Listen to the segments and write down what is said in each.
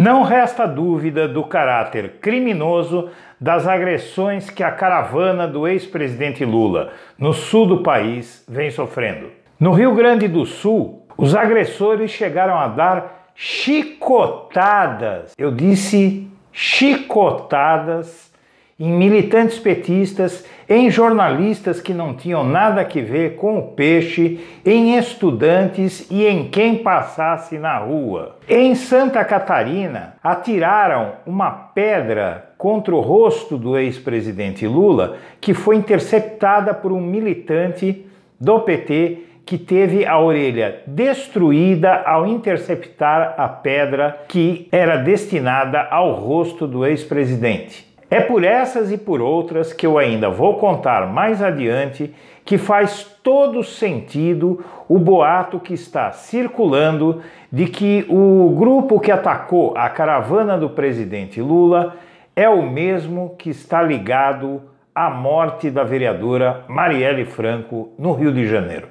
Não resta dúvida do caráter criminoso das agressões que a caravana do ex-presidente Lula, no sul do país, vem sofrendo. No Rio Grande do Sul, os agressores chegaram a dar chicotadas, eu disse chicotadas, em militantes petistas, em jornalistas que não tinham nada que ver com o peixe, em estudantes e em quem passasse na rua. Em Santa Catarina, atiraram uma pedra contra o rosto do ex-presidente Lula, que foi interceptada por um militante do PT que teve a orelha destruída ao interceptar a pedra que era destinada ao rosto do ex-presidente. É por essas e por outras que eu ainda vou contar mais adiante que faz todo sentido o boato que está circulando de que o grupo que atacou a caravana do presidente Lula é o mesmo que está ligado à morte da vereadora Marielle Franco no Rio de Janeiro.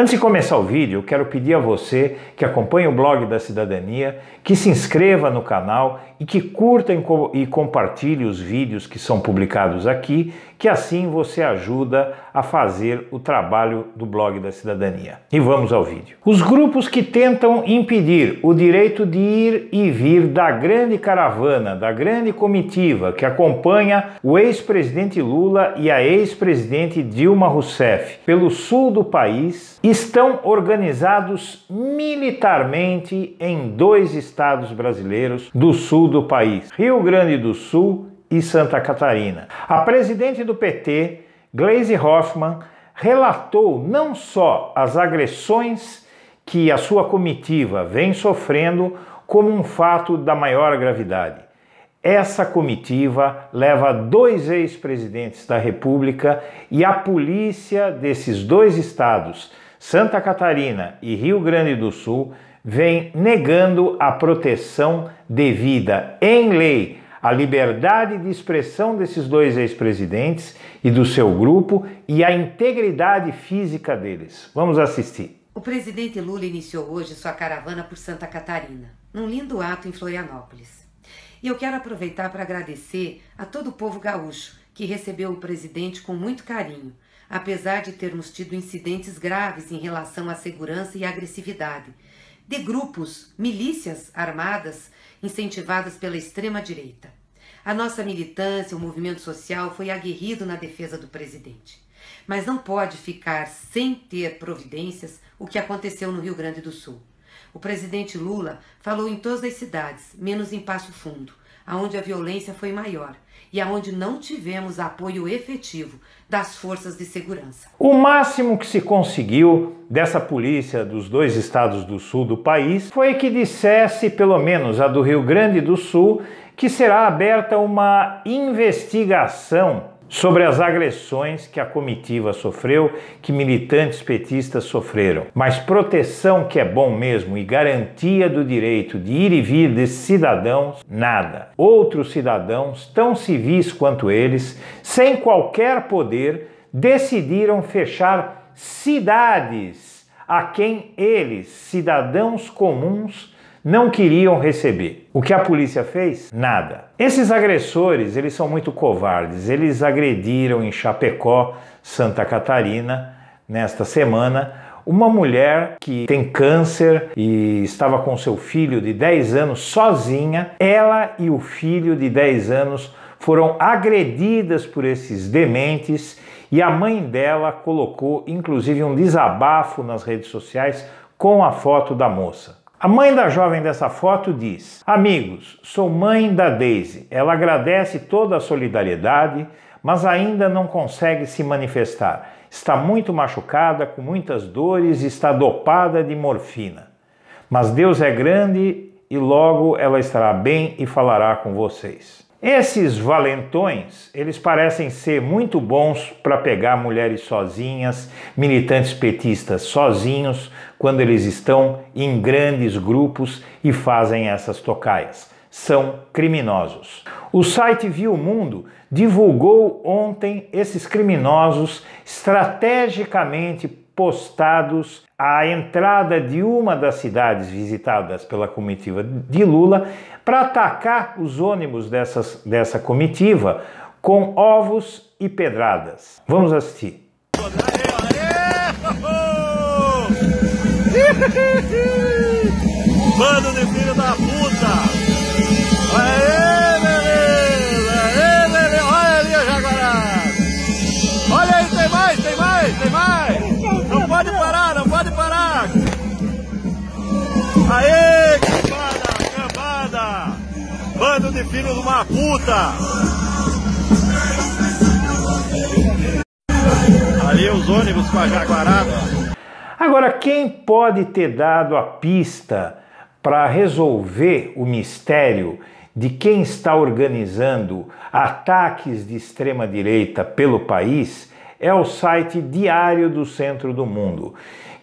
Antes de começar o vídeo, quero pedir a você que acompanha o blog da Cidadania, que se inscreva no canal e que curta e compartilhe os vídeos que são publicados aqui que assim você ajuda a fazer o trabalho do blog da cidadania. E vamos ao vídeo. Os grupos que tentam impedir o direito de ir e vir da grande caravana, da grande comitiva que acompanha o ex-presidente Lula e a ex-presidente Dilma Rousseff pelo sul do país estão organizados militarmente em dois estados brasileiros do sul do país, Rio Grande do Sul e Santa Catarina. A presidente do PT, Gleisi Hoffmann, relatou não só as agressões que a sua comitiva vem sofrendo, como um fato da maior gravidade. Essa comitiva leva dois ex-presidentes da República e a polícia desses dois estados, Santa Catarina e Rio Grande do Sul, vem negando a proteção devida em lei a liberdade de expressão desses dois ex-presidentes e do seu grupo e a integridade física deles. Vamos assistir. O presidente Lula iniciou hoje sua caravana por Santa Catarina, num lindo ato em Florianópolis. E eu quero aproveitar para agradecer a todo o povo gaúcho que recebeu o presidente com muito carinho, apesar de termos tido incidentes graves em relação à segurança e agressividade, de grupos, milícias armadas incentivadas pela extrema-direita. A nossa militância, o movimento social, foi aguerrido na defesa do presidente. Mas não pode ficar sem ter providências o que aconteceu no Rio Grande do Sul. O presidente Lula falou em todas as cidades, menos em Passo Fundo aonde a violência foi maior e aonde não tivemos apoio efetivo das forças de segurança. O máximo que se conseguiu dessa polícia dos dois estados do sul do país foi que dissesse, pelo menos a do Rio Grande do Sul, que será aberta uma investigação sobre as agressões que a comitiva sofreu, que militantes petistas sofreram. Mas proteção que é bom mesmo e garantia do direito de ir e vir desses cidadãos, nada. Outros cidadãos, tão civis quanto eles, sem qualquer poder, decidiram fechar cidades a quem eles, cidadãos comuns, não queriam receber. O que a polícia fez? Nada. Esses agressores, eles são muito covardes. Eles agrediram em Chapecó, Santa Catarina, nesta semana, uma mulher que tem câncer e estava com seu filho de 10 anos sozinha. Ela e o filho de 10 anos foram agredidas por esses dementes e a mãe dela colocou inclusive um desabafo nas redes sociais com a foto da moça. A mãe da jovem dessa foto diz: Amigos, sou mãe da Daisy. Ela agradece toda a solidariedade, mas ainda não consegue se manifestar. Está muito machucada, com muitas dores, está dopada de morfina. Mas Deus é grande e logo ela estará bem e falará com vocês. Esses valentões, eles parecem ser muito bons para pegar mulheres sozinhas, militantes petistas sozinhos, quando eles estão em grandes grupos e fazem essas tocaias. São criminosos. O site Viu Mundo divulgou ontem esses criminosos estrategicamente postados à entrada de uma das cidades visitadas pela comitiva de Lula para atacar os ônibus dessas, dessa comitiva com ovos e pedradas. Vamos assistir. Bando de filho da bando de filho de uma puta! Ali os ônibus com a jaguarada. Agora, quem pode ter dado a pista para resolver o mistério de quem está organizando ataques de extrema-direita pelo país é o site Diário do Centro do Mundo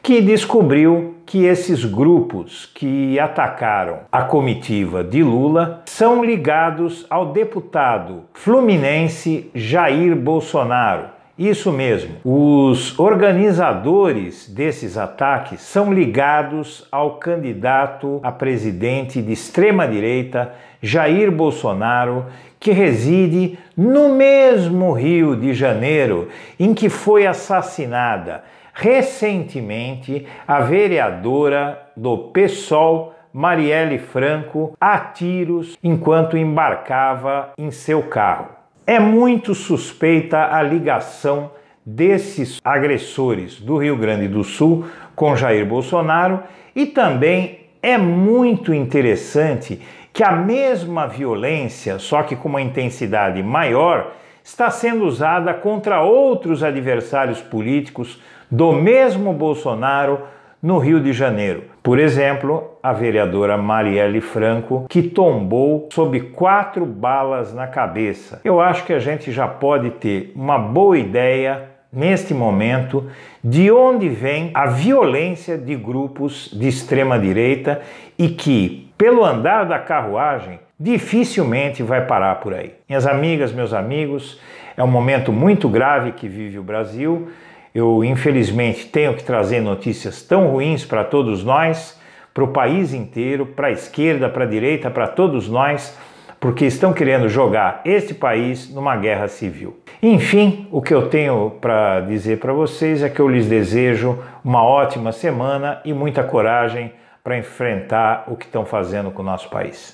que descobriu que esses grupos que atacaram a comitiva de Lula são ligados ao deputado fluminense Jair Bolsonaro. Isso mesmo, os organizadores desses ataques são ligados ao candidato a presidente de extrema-direita Jair Bolsonaro, que reside no mesmo Rio de Janeiro em que foi assassinada Recentemente, a vereadora do PSOL, Marielle Franco, a tiros enquanto embarcava em seu carro. É muito suspeita a ligação desses agressores do Rio Grande do Sul com Jair Bolsonaro e também é muito interessante que a mesma violência, só que com uma intensidade maior, está sendo usada contra outros adversários políticos do mesmo Bolsonaro no Rio de Janeiro. Por exemplo, a vereadora Marielle Franco, que tombou sob quatro balas na cabeça. Eu acho que a gente já pode ter uma boa ideia neste momento de onde vem a violência de grupos de extrema direita e que, pelo andar da carruagem, dificilmente vai parar por aí. Minhas amigas, meus amigos, é um momento muito grave que vive o Brasil. Eu, infelizmente, tenho que trazer notícias tão ruins para todos nós, para o país inteiro, para a esquerda, para a direita, para todos nós, porque estão querendo jogar este país numa guerra civil. Enfim, o que eu tenho para dizer para vocês é que eu lhes desejo uma ótima semana e muita coragem para enfrentar o que estão fazendo com o nosso país.